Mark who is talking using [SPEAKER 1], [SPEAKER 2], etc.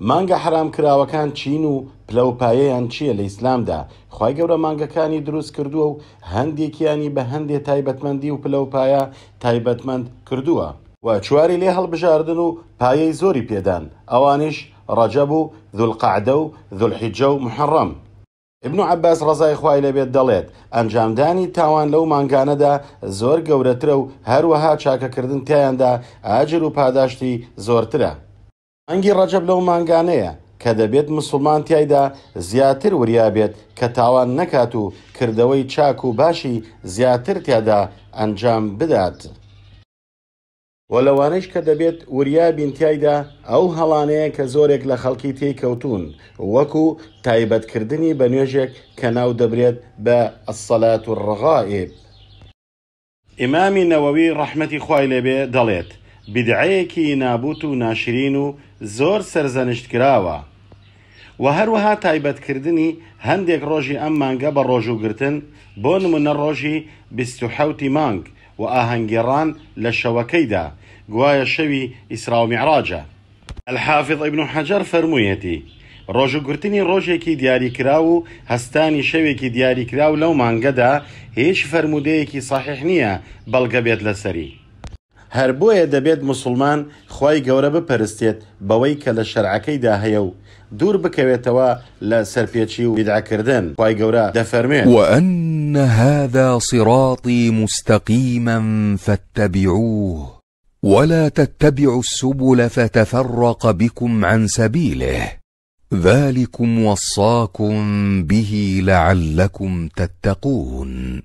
[SPEAKER 1] مانگە حرام کراوەکان چین و پلەپایەیان چییە لە ئیسلامدا خی گەورە مانگەکانی دروست کردووە و هەندێکیانی بە هەندێک تایبەتمەندی و پلەپایە تایبەتمەند کردووە و چواری لێ هەڵبژاردن و پایەی زۆری پێدان ئەوانش ڕەجەب و ذولقعدە و ذولحیجە و محڕم ابن عباس ڕزای خوای لەبێت دەڵێت ئەنجامدانی تاوان لەو مانگانەدا زۆر گەورەترە و هەروەها چاکەکردن تیاندا ئاجر و پاداشتی زۆرترە ئەنگی ڕەجەب لەو مانگانەیە کە دەبێت مسلمان تایدا زیاتر وریابێت کە تاوان نەکات و کردەوەی چاک و باشی زیاتر تیادا ئەنجام بدات. وە لەوانش کە دەبێت وریابین تایدا ئەو هەڵانەیە کە زۆرێک لە خەڵکی تێککەوتون وەکو تایبەتکردنی بە نوێژێک کە ناو دەبرێت بە ئەسەلات و ڕغائب. ئیمامی نەوەوی ڕەحمەتی خوای لێبێ دەڵێت. بدعەیەکی نابوت و ناشرین و زۆر سەرزەنشتکراوە و هەروەها تایبەتکردنی هەندێک ڕۆژی ئەم مانگە بە ڕۆژوگرتن بۆ نمونە ڕۆژی 1970 مانگ و ئاهەنگێڕان لە شەوەکەیدا گوایە شەوی ئیسراومیعراجە الحافظ ابن حەجەر فەرموویەتی ڕۆژوگرتنی ڕۆژێکی دیاریکرا و هەستانی شەوێکی دیاریکرا و لەو مانگەدا هیچ فەرمودەیەکی ساحح نییە بەڵگە بێت لەسەری هر بۆیە دەبێت مسلمان خی گەورە بپەرستێت بوی کە لە شەرعەکەیدا هیو دور دوور بکەوێتەوە لە سەرپێچی و بیدعکردن خی گەورە و
[SPEAKER 2] ان هذا صراطی مستقیما فاتبعوه ولا تتبعوا السبل فتفرق بكم عن سبيله ذلكم وصاكم به لعلكم تتقون